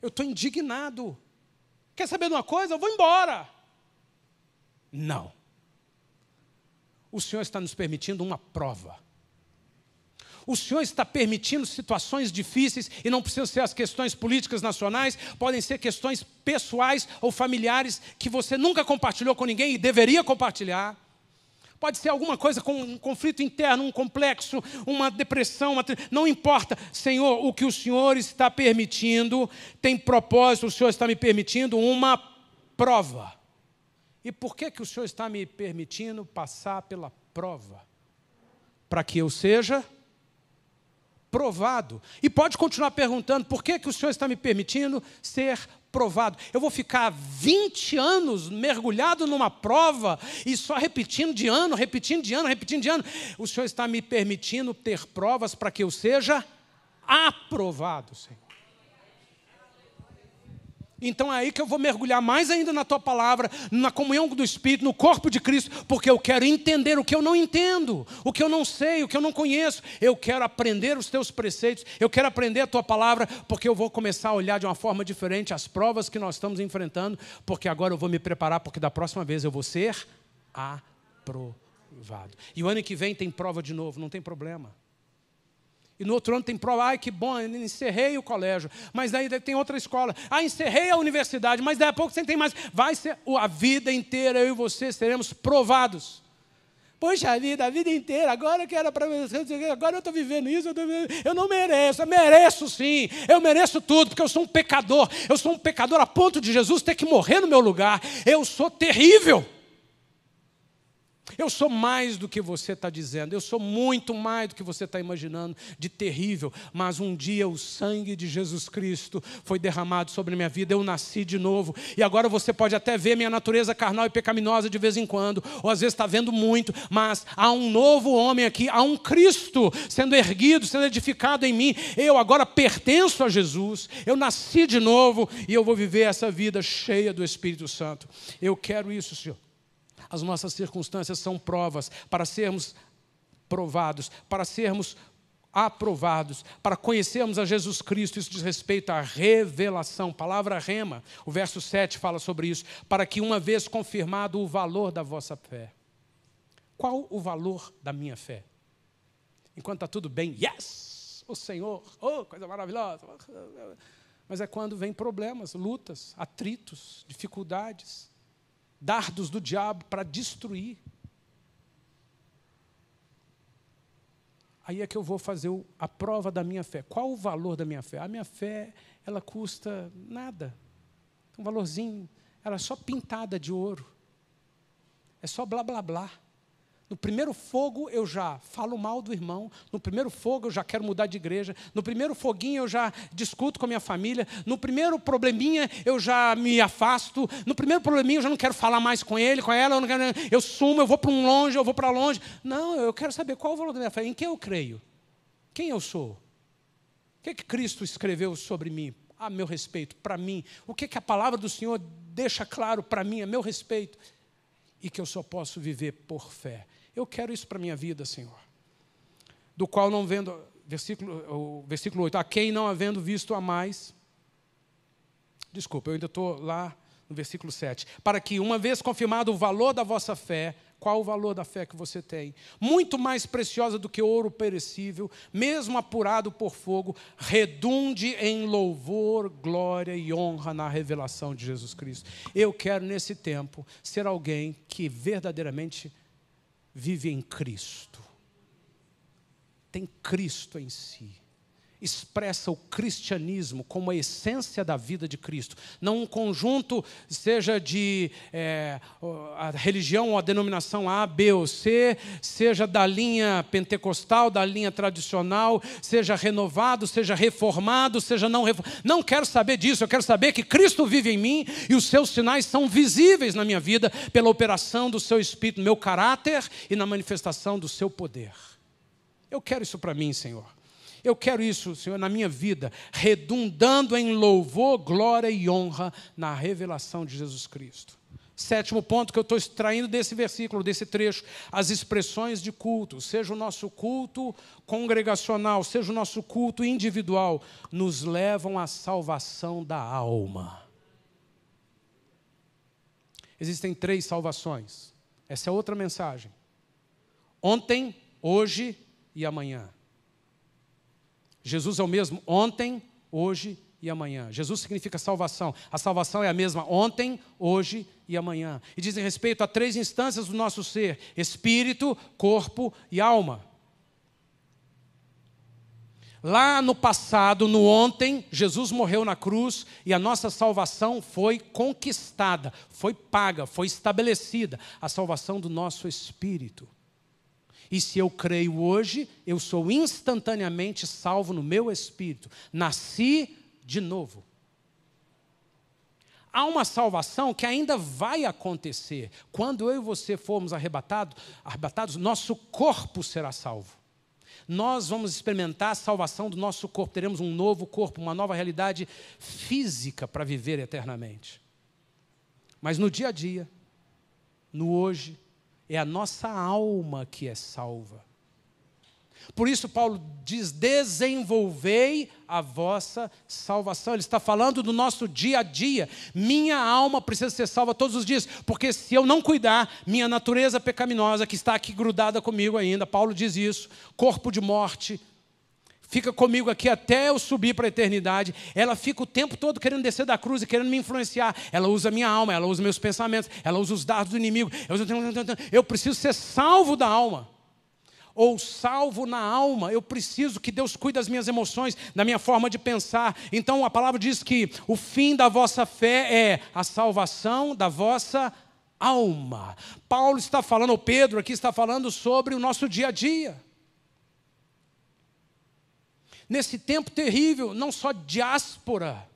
Eu estou indignado. Quer saber de uma coisa? Eu vou embora. Não. O Senhor está nos permitindo uma prova. O Senhor está permitindo situações difíceis e não precisam ser as questões políticas nacionais, podem ser questões pessoais ou familiares que você nunca compartilhou com ninguém e deveria compartilhar. Pode ser alguma coisa com um conflito interno, um complexo, uma depressão, uma... não importa. Senhor, o que o Senhor está permitindo tem propósito, o Senhor está me permitindo uma prova. E por que, que o Senhor está me permitindo passar pela prova? Para que eu seja provado. E pode continuar perguntando: por que, que o Senhor está me permitindo ser provado. Eu vou ficar 20 anos mergulhado numa prova e só repetindo de ano, repetindo de ano, repetindo de ano. O Senhor está me permitindo ter provas para que eu seja aprovado, Senhor. Então é aí que eu vou mergulhar mais ainda na tua palavra, na comunhão do Espírito, no corpo de Cristo, porque eu quero entender o que eu não entendo, o que eu não sei, o que eu não conheço. Eu quero aprender os teus preceitos, eu quero aprender a tua palavra, porque eu vou começar a olhar de uma forma diferente as provas que nós estamos enfrentando, porque agora eu vou me preparar, porque da próxima vez eu vou ser aprovado. E o ano que vem tem prova de novo, não tem problema. E no outro ano tem prova, ai que bom, encerrei o colégio, mas daí tem outra escola, ah, encerrei a universidade, mas daí a pouco você tem mais. Vai ser a vida inteira, eu e você seremos provados. Poxa vida, a vida inteira, agora que era para agora eu estou vivendo isso, eu, tô vivendo, eu não mereço, eu mereço sim, eu mereço tudo, porque eu sou um pecador, eu sou um pecador a ponto de Jesus ter que morrer no meu lugar, eu sou terrível. Eu sou mais do que você está dizendo, eu sou muito mais do que você está imaginando de terrível, mas um dia o sangue de Jesus Cristo foi derramado sobre minha vida, eu nasci de novo, e agora você pode até ver minha natureza carnal e pecaminosa de vez em quando, ou às vezes está vendo muito, mas há um novo homem aqui, há um Cristo sendo erguido, sendo edificado em mim, eu agora pertenço a Jesus, eu nasci de novo e eu vou viver essa vida cheia do Espírito Santo. Eu quero isso, Senhor. As nossas circunstâncias são provas para sermos provados, para sermos aprovados, para conhecermos a Jesus Cristo, isso diz respeito à revelação, palavra rema, o verso 7 fala sobre isso, para que uma vez confirmado o valor da vossa fé. Qual o valor da minha fé? Enquanto está tudo bem, yes, o Senhor, oh, coisa maravilhosa. Mas é quando vem problemas, lutas, atritos, dificuldades dardos do diabo para destruir. Aí é que eu vou fazer a prova da minha fé. Qual o valor da minha fé? A minha fé, ela custa nada. Um valorzinho. Ela é só pintada de ouro. É só blá blá blá. No primeiro fogo eu já falo mal do irmão, no primeiro fogo eu já quero mudar de igreja, no primeiro foguinho eu já discuto com a minha família, no primeiro probleminha eu já me afasto, no primeiro probleminha eu já não quero falar mais com ele, com ela, eu, quero, eu sumo, eu vou para um longe, eu vou para longe. Não, eu quero saber qual é o valor da minha fé, em quem eu creio, quem eu sou, o que, é que Cristo escreveu sobre mim, a meu respeito, para mim, o que, é que a palavra do Senhor deixa claro para mim, a meu respeito. E que eu só posso viver por fé eu quero isso para a minha vida, Senhor. Do qual não vendo, versículo, o versículo 8, a quem não havendo visto a mais. Desculpa, eu ainda estou lá no versículo 7. Para que, uma vez confirmado o valor da vossa fé, qual o valor da fé que você tem? Muito mais preciosa do que ouro perecível, mesmo apurado por fogo, redunde em louvor, glória e honra na revelação de Jesus Cristo. Eu quero, nesse tempo, ser alguém que verdadeiramente vive em Cristo, tem Cristo em si expressa o cristianismo como a essência da vida de Cristo. Não um conjunto, seja de é, a religião ou a denominação A, B ou C, seja da linha pentecostal, da linha tradicional, seja renovado, seja reformado, seja não reformado. Não quero saber disso, eu quero saber que Cristo vive em mim e os seus sinais são visíveis na minha vida pela operação do seu Espírito, no meu caráter e na manifestação do seu poder. Eu quero isso para mim, Senhor. Eu quero isso, Senhor, na minha vida, redundando em louvor, glória e honra na revelação de Jesus Cristo. Sétimo ponto que eu estou extraindo desse versículo, desse trecho, as expressões de culto, seja o nosso culto congregacional, seja o nosso culto individual, nos levam à salvação da alma. Existem três salvações. Essa é outra mensagem. Ontem, hoje e amanhã. Jesus é o mesmo ontem, hoje e amanhã. Jesus significa salvação. A salvação é a mesma ontem, hoje e amanhã. E dizem respeito a três instâncias do nosso ser: espírito, corpo e alma. Lá no passado, no ontem, Jesus morreu na cruz e a nossa salvação foi conquistada, foi paga, foi estabelecida a salvação do nosso espírito. E se eu creio hoje, eu sou instantaneamente salvo no meu espírito. Nasci de novo. Há uma salvação que ainda vai acontecer. Quando eu e você formos arrebatados, arrebatados nosso corpo será salvo. Nós vamos experimentar a salvação do nosso corpo. Teremos um novo corpo, uma nova realidade física para viver eternamente. Mas no dia a dia, no hoje, é a nossa alma que é salva. Por isso, Paulo diz: desenvolvei a vossa salvação. Ele está falando do nosso dia a dia. Minha alma precisa ser salva todos os dias, porque se eu não cuidar, minha natureza pecaminosa, que está aqui grudada comigo ainda, Paulo diz isso: corpo de morte, fica comigo aqui até eu subir para a eternidade. Ela fica o tempo todo querendo descer da cruz e querendo me influenciar. Ela usa minha alma, ela usa meus pensamentos, ela usa os dardos do inimigo. Eu preciso ser salvo da alma. Ou salvo na alma, eu preciso que Deus cuide das minhas emoções, da minha forma de pensar. Então a palavra diz que o fim da vossa fé é a salvação da vossa alma. Paulo está falando, ou Pedro aqui está falando sobre o nosso dia a dia nesse tempo terrível, não só diáspora,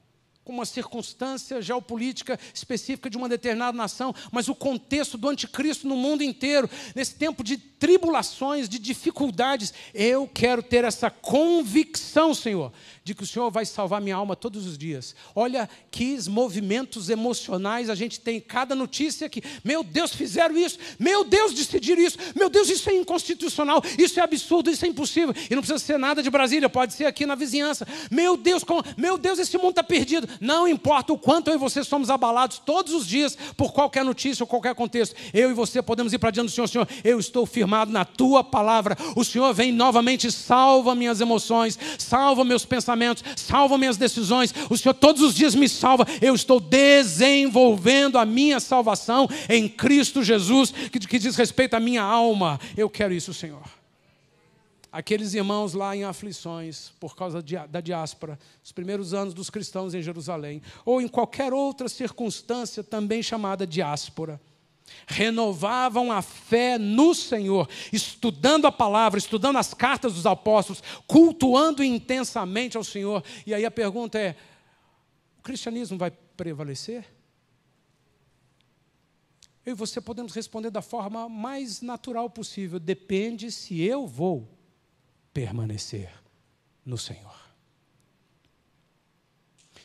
com uma circunstância geopolítica específica de uma determinada nação, mas o contexto do anticristo no mundo inteiro, nesse tempo de tribulações, de dificuldades, eu quero ter essa convicção, Senhor, de que o Senhor vai salvar minha alma todos os dias. Olha que movimentos emocionais a gente tem cada notícia que, meu Deus, fizeram isso, meu Deus, decidiram isso, meu Deus, isso é inconstitucional, isso é absurdo, isso é impossível. E não precisa ser nada de Brasília, pode ser aqui na vizinhança. Meu Deus, como, meu Deus, esse mundo está perdido. Não importa o quanto eu e você somos abalados todos os dias por qualquer notícia ou qualquer contexto, eu e você podemos ir para diante do Senhor, Senhor, eu estou firmado na tua palavra. O Senhor vem novamente, salva minhas emoções, salva meus pensamentos, salva minhas decisões. O Senhor todos os dias me salva. Eu estou desenvolvendo a minha salvação em Cristo Jesus, que, que diz respeito à minha alma. Eu quero isso, Senhor aqueles irmãos lá em aflições por causa da diáspora, os primeiros anos dos cristãos em Jerusalém, ou em qualquer outra circunstância também chamada diáspora. Renovavam a fé no Senhor, estudando a palavra, estudando as cartas dos apóstolos, cultuando intensamente ao Senhor. E aí a pergunta é: o cristianismo vai prevalecer? Eu e você podemos responder da forma mais natural possível: depende se eu vou permanecer no Senhor.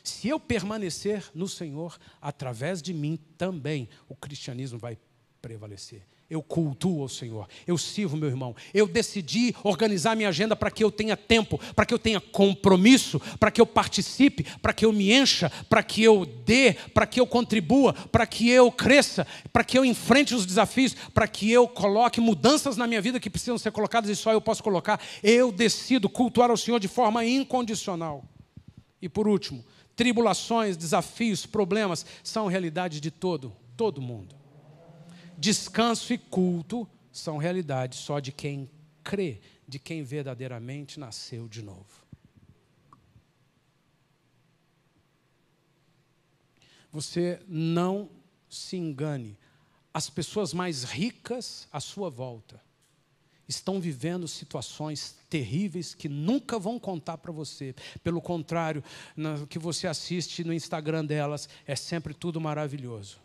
Se eu permanecer no Senhor, através de mim também o cristianismo vai prevalecer. Eu cultuo ao Senhor, eu sirvo meu irmão. Eu decidi organizar minha agenda para que eu tenha tempo, para que eu tenha compromisso, para que eu participe, para que eu me encha, para que eu dê, para que eu contribua, para que eu cresça, para que eu enfrente os desafios, para que eu coloque mudanças na minha vida que precisam ser colocadas e só eu posso colocar. Eu decido cultuar ao Senhor de forma incondicional. E por último, tribulações, desafios, problemas são realidade de todo, todo mundo descanso e culto são realidade só de quem crê, de quem verdadeiramente nasceu de novo. Você não se engane. As pessoas mais ricas à sua volta estão vivendo situações terríveis que nunca vão contar para você. Pelo contrário, o que você assiste no Instagram delas é sempre tudo maravilhoso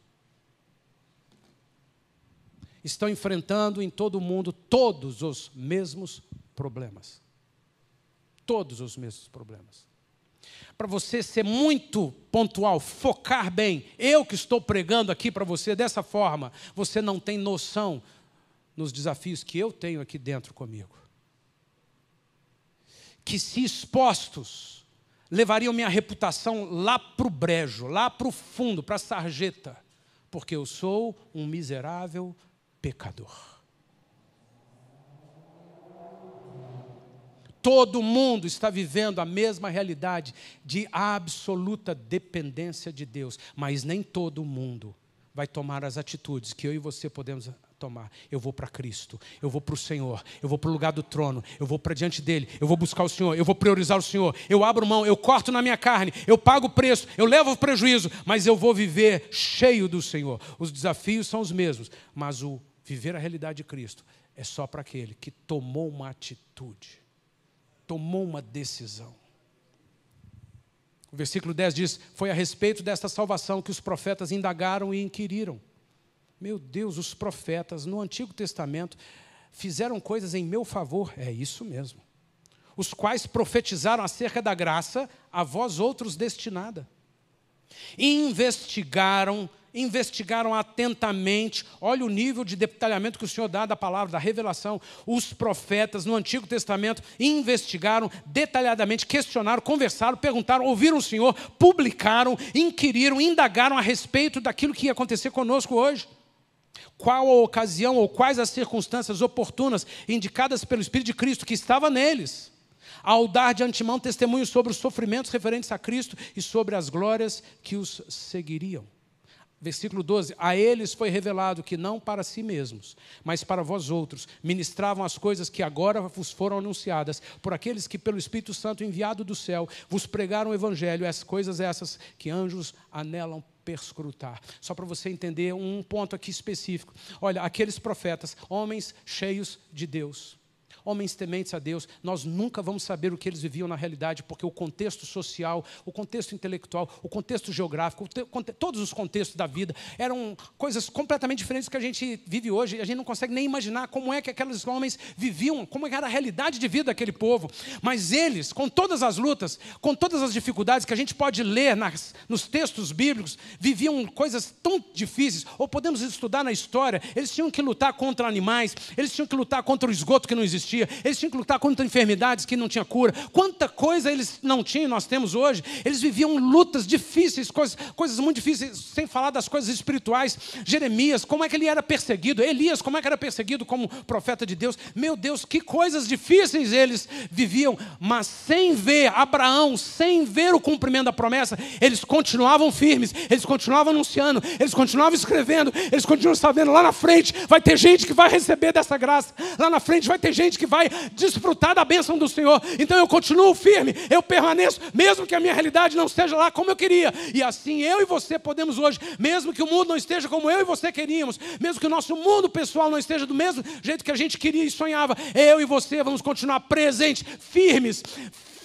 estão enfrentando em todo o mundo todos os mesmos problemas. Todos os mesmos problemas. Para você ser muito pontual, focar bem, eu que estou pregando aqui para você dessa forma, você não tem noção nos desafios que eu tenho aqui dentro comigo. Que se expostos, levariam minha reputação lá para o brejo, lá para o fundo, para a sarjeta, porque eu sou um miserável pecador. Todo mundo está vivendo a mesma realidade de absoluta dependência de Deus, mas nem todo mundo vai tomar as atitudes que eu e você podemos tomar. Eu vou para Cristo, eu vou para o Senhor, eu vou para o lugar do trono, eu vou para diante dele, eu vou buscar o Senhor, eu vou priorizar o Senhor, eu abro mão, eu corto na minha carne, eu pago o preço, eu levo o prejuízo, mas eu vou viver cheio do Senhor. Os desafios são os mesmos, mas o viver a realidade de Cristo é só para aquele que tomou uma atitude, tomou uma decisão. O versículo 10 diz: Foi a respeito desta salvação que os profetas indagaram e inquiriram. Meu Deus, os profetas no Antigo Testamento fizeram coisas em meu favor, é isso mesmo. Os quais profetizaram acerca da graça a vós outros destinada. Investigaram investigaram atentamente. Olha o nível de detalhamento que o Senhor dá da palavra, da revelação. Os profetas no Antigo Testamento investigaram detalhadamente, questionaram, conversaram, perguntaram, ouviram o Senhor, publicaram, inquiriram, indagaram a respeito daquilo que ia acontecer conosco hoje. Qual a ocasião ou quais as circunstâncias oportunas indicadas pelo Espírito de Cristo que estava neles? ao dar de antemão testemunho sobre os sofrimentos referentes a Cristo e sobre as glórias que os seguiriam versículo 12: A eles foi revelado que não para si mesmos, mas para vós outros, ministravam as coisas que agora vos foram anunciadas, por aqueles que, pelo Espírito Santo enviado do céu, vos pregaram o Evangelho, as coisas essas que anjos anelam perscrutar. Só para você entender um ponto aqui específico. Olha, aqueles profetas, homens cheios de Deus homens tementes a Deus, nós nunca vamos saber o que eles viviam na realidade, porque o contexto social, o contexto intelectual, o contexto geográfico, todos os contextos da vida eram coisas completamente diferentes do que a gente vive hoje. A gente não consegue nem imaginar como é que aqueles homens viviam, como era a realidade de vida daquele povo. Mas eles, com todas as lutas, com todas as dificuldades que a gente pode ler nas, nos textos bíblicos, viviam coisas tão difíceis, ou podemos estudar na história, eles tinham que lutar contra animais, eles tinham que lutar contra o esgoto que não existia existia, eles tinham que lutar contra enfermidades que não tinha cura, quanta coisa eles não tinham, nós temos hoje, eles viviam lutas difíceis, coisas, coisas muito difíceis, sem falar das coisas espirituais. Jeremias, como é que ele era perseguido? Elias, como é que era perseguido como profeta de Deus? Meu Deus, que coisas difíceis eles viviam, mas sem ver Abraão, sem ver o cumprimento da promessa, eles continuavam firmes, eles continuavam anunciando, eles continuavam escrevendo, eles continuavam sabendo lá na frente vai ter gente que vai receber dessa graça, lá na frente vai ter gente que que vai desfrutar da bênção do Senhor. Então eu continuo firme, eu permaneço, mesmo que a minha realidade não esteja lá como eu queria. E assim eu e você podemos hoje, mesmo que o mundo não esteja como eu e você queríamos, mesmo que o nosso mundo pessoal não esteja do mesmo jeito que a gente queria e sonhava, eu e você vamos continuar presentes, firmes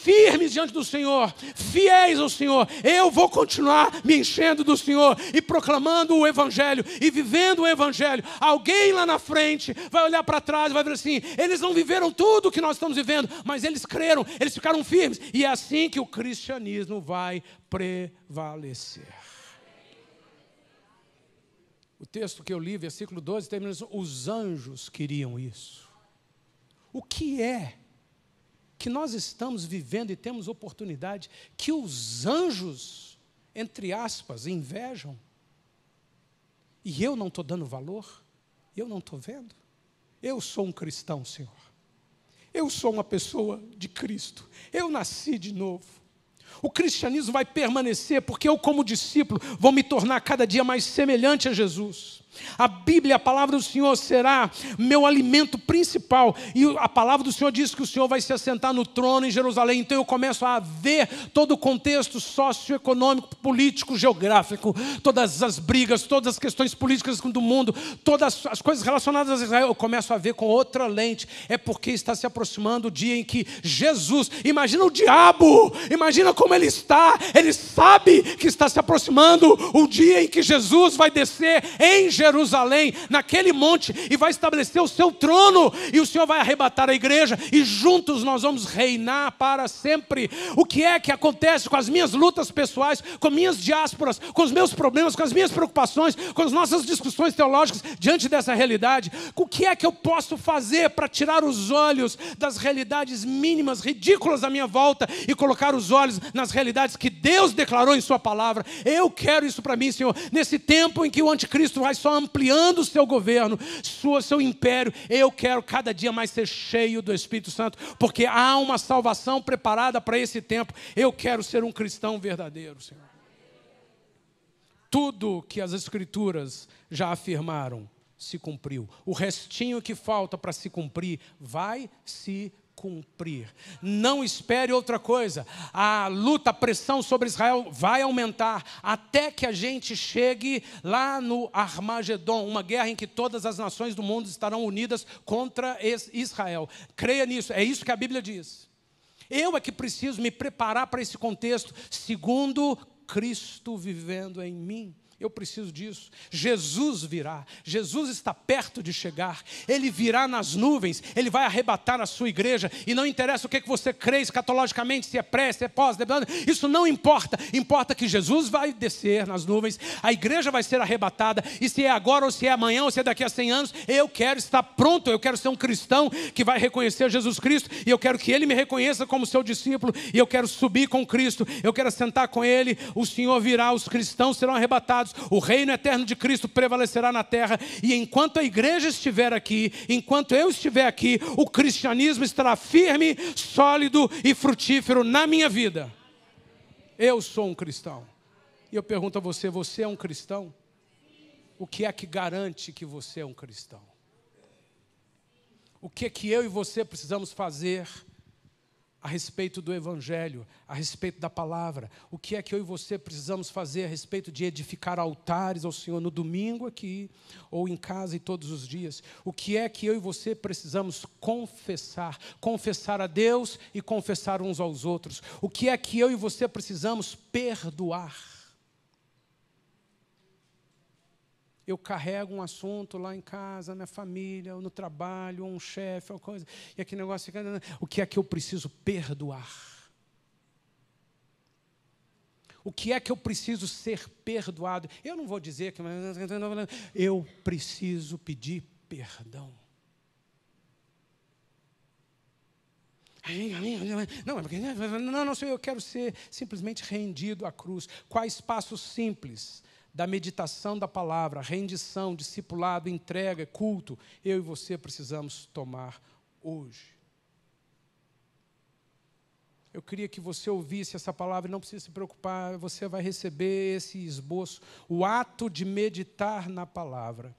firmes diante do Senhor, fiéis ao Senhor. Eu vou continuar me enchendo do Senhor e proclamando o Evangelho e vivendo o Evangelho. Alguém lá na frente vai olhar para trás e vai ver assim: eles não viveram tudo o que nós estamos vivendo, mas eles creram, eles ficaram firmes. E é assim que o cristianismo vai prevalecer. O texto que eu li, versículo 12, termina assim, os anjos queriam isso. O que é que nós estamos vivendo e temos oportunidade que os anjos, entre aspas, invejam, e eu não estou dando valor, eu não estou vendo. Eu sou um cristão, Senhor. Eu sou uma pessoa de Cristo. Eu nasci de novo. O cristianismo vai permanecer porque eu, como discípulo, vou me tornar cada dia mais semelhante a Jesus. A Bíblia, a palavra do Senhor será meu alimento principal. E a palavra do Senhor diz que o Senhor vai se assentar no trono em Jerusalém. Então eu começo a ver todo o contexto socioeconômico, político, geográfico, todas as brigas, todas as questões políticas do mundo, todas as coisas relacionadas a Israel. Eu começo a ver com outra lente. É porque está se aproximando o dia em que Jesus, imagina o diabo, imagina como ele está. Ele sabe que está se aproximando o dia em que Jesus vai descer em Jerusalém Jerusalém, naquele monte, e vai estabelecer o seu trono, e o Senhor vai arrebatar a igreja, e juntos nós vamos reinar para sempre. O que é que acontece com as minhas lutas pessoais, com minhas diásporas, com os meus problemas, com as minhas preocupações, com as nossas discussões teológicas diante dessa realidade? O que é que eu posso fazer para tirar os olhos das realidades mínimas, ridículas à minha volta e colocar os olhos nas realidades que Deus declarou em Sua palavra? Eu quero isso para mim, Senhor, nesse tempo em que o anticristo vai só só ampliando o seu governo, sua, seu império. Eu quero cada dia mais ser cheio do Espírito Santo, porque há uma salvação preparada para esse tempo. Eu quero ser um cristão verdadeiro, Senhor. Tudo que as Escrituras já afirmaram se cumpriu. O restinho que falta para se cumprir vai se cumprir. Não espere outra coisa. A luta, a pressão sobre Israel vai aumentar até que a gente chegue lá no Armagedon, uma guerra em que todas as nações do mundo estarão unidas contra Israel. Creia nisso, é isso que a Bíblia diz. Eu é que preciso me preparar para esse contexto, segundo Cristo vivendo em mim. Eu preciso disso. Jesus virá, Jesus está perto de chegar, ele virá nas nuvens, ele vai arrebatar a sua igreja, e não interessa o que, você crê escatologicamente, se é pré, se é pós, é isso não importa. Importa que Jesus vai descer nas nuvens, a igreja vai ser arrebatada, e se é agora, ou se é amanhã, ou se é daqui a 100 anos, eu quero estar pronto, eu quero ser um cristão que vai reconhecer Jesus Cristo, e eu quero que ele me reconheça como seu discípulo, e eu quero subir com Cristo, eu quero sentar com ele, o Senhor virá, os cristãos serão arrebatados o reino eterno de Cristo prevalecerá na terra, e enquanto a igreja estiver aqui, enquanto eu estiver aqui, o cristianismo estará firme, sólido e frutífero na minha vida. Eu sou um cristão. E eu pergunto a você: você é um cristão? O que é que garante que você é um cristão? O que é que eu e você precisamos fazer a respeito do Evangelho, a respeito da palavra. O que é que eu e você precisamos fazer a respeito de edificar altares ao Senhor no domingo aqui, ou em casa e todos os dias? O que é que eu e você precisamos confessar? Confessar a Deus e confessar uns aos outros. O que é que eu e você precisamos perdoar? eu carrego um assunto lá em casa, na família, ou no trabalho, ou um chefe, ou coisa, e aquele negócio fica. O que é que eu preciso perdoar? O que é que eu preciso ser perdoado? Eu não vou dizer que. Eu preciso pedir perdão. Não, é não, não, não, eu quero ser simplesmente rendido à cruz. Quais passos simples da meditação da palavra, rendição, discipulado, entrega, culto, eu e você precisamos tomar hoje. Eu queria que você ouvisse essa palavra e não precisa se preocupar, você vai receber esse esboço, o ato de meditar na palavra.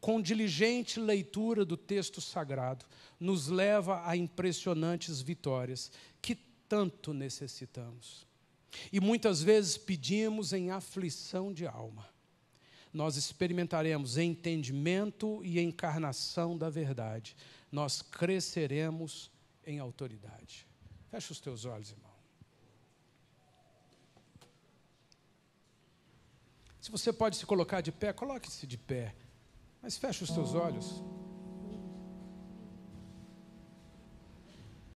Com diligente leitura do texto sagrado, nos leva a impressionantes vitórias que tanto necessitamos. E muitas vezes pedimos em aflição de alma. Nós experimentaremos entendimento e encarnação da verdade. Nós cresceremos em autoridade. Feche os teus olhos, irmão. Se você pode se colocar de pé, coloque-se de pé. Mas feche os teus olhos.